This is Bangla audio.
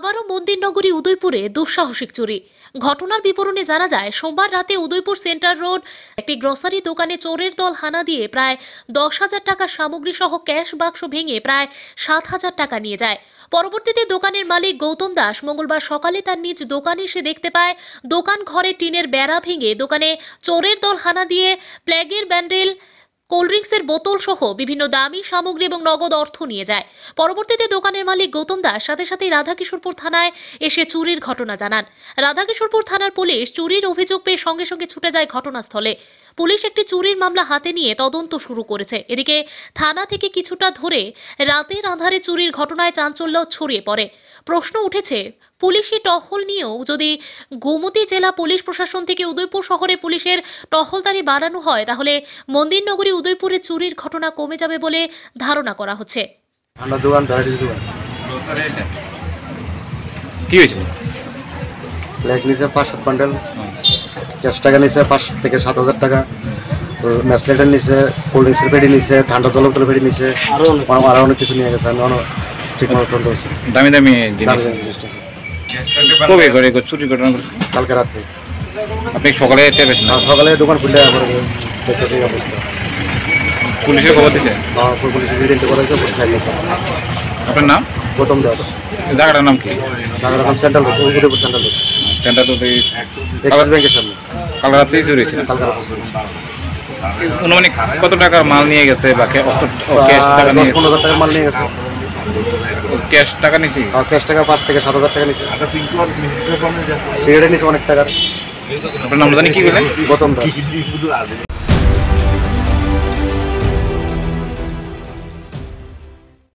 আবারও মন্দিরনগরী উদয়পুরে দুঃসাহসিক চুরি ঘটনার বিবরণে জানা যায় সোমবার রাতে উদয়পুর সেন্টার রোড একটি গ্রসারি দোকানে চোরের দল হানা দিয়ে প্রায় দশ হাজার টাকা সামগ্রী সহ ক্যাশ বাক্স ভেঙে প্রায় সাত হাজার টাকা নিয়ে যায় পরবর্তীতে দোকানের মালিক গৌতম দাস মঙ্গলবার সকালে তার নিজ দোকানে এসে দেখতে পায় দোকান ঘরে টিনের বেড়া ভেঙে দোকানে চোরের দল হানা দিয়ে প্ল্যাগের ব্যান্ডেল কোল্ড ড্রিঙ্কসের বোতল সহ বিভিন্ন দামি সামগ্রী এবং নগদ অর্থ নিয়ে যায় পরবর্তীতে দোকানের মালিক গৌতম দাস সাথে সাথে রাধাকিশোরপুর থানায় এসে চুরির ঘটনা জানান রাধাকিশোরপুর থানার পুলিশ চুরির অভিযোগ পেয়ে সঙ্গে সঙ্গে ছুটে যায় ঘটনাস্থলে পুলিশ একটি চুরির মামলা হাতে নিয়ে তদন্ত শুরু করেছে এদিকে থানা থেকে কিছুটা ধরে রাতের আধারে চুরির ঘটনায় চাঞ্চল্য ছড়িয়ে পড়ে প্রশ্ন উঠেছে পুলিশি টহল নিয়েও যদি গোমতী জেলা পুলিশ প্রশাসন থেকে উদয়পুর শহরে পুলিশের টহলদারি বাড়ানো হয় তাহলে মন্দিরনগরী উদয়পুরে চুরির ঘটনা কমে যাবে বলে ধারণা করা হচ্ছে কি হয়েছিল লাইক নিচে পাঁচ সাত ক্যাশ টাকা নিছে পাঁচ থেকে সাত হাজার টাকা ম্যাসলেটার নিছে কোল্ড ড্রিঙ্কসের ফেটি নিছে ঠান্ডা জল বোতল ফেটি নিছে আরও আরও অনেক কিছু নিয়ে গেছে আমি অনেক ঠিকমতো ফোন করছি দামি দামি কবে করে চুরি ঘটনা করছে কালকে রাত্রে আপনি সকালে যেতে পেরেছেন না হ্যাঁ, সকালে দোকান খুলে দেওয়া আমার দেখতেছি অবস্থা পুলিশের খবর হ্যাঁ, দিয়েছে পুলিশের দিতে করেছে আপনার নাম গৌতম দাস জায়গাটার নাম কি জায়গাটার নাম সেন্ট্রাল উদয়পুর সেন্ট্রাল কত টাকা মাল নিয়ে গেছে বা ক্যাশ টাকা নিয়ে পনেরো হাজার টাকার মাল নিয়ে গেছে ক্যাশ টাকা নিছি ক্যাশ টাকা পাঁচ থেকে সাত হাজার টাকা নিছি সিগারেট নিছি অনেক টাকার আপনার নাম কি বলেন গৌতম দাস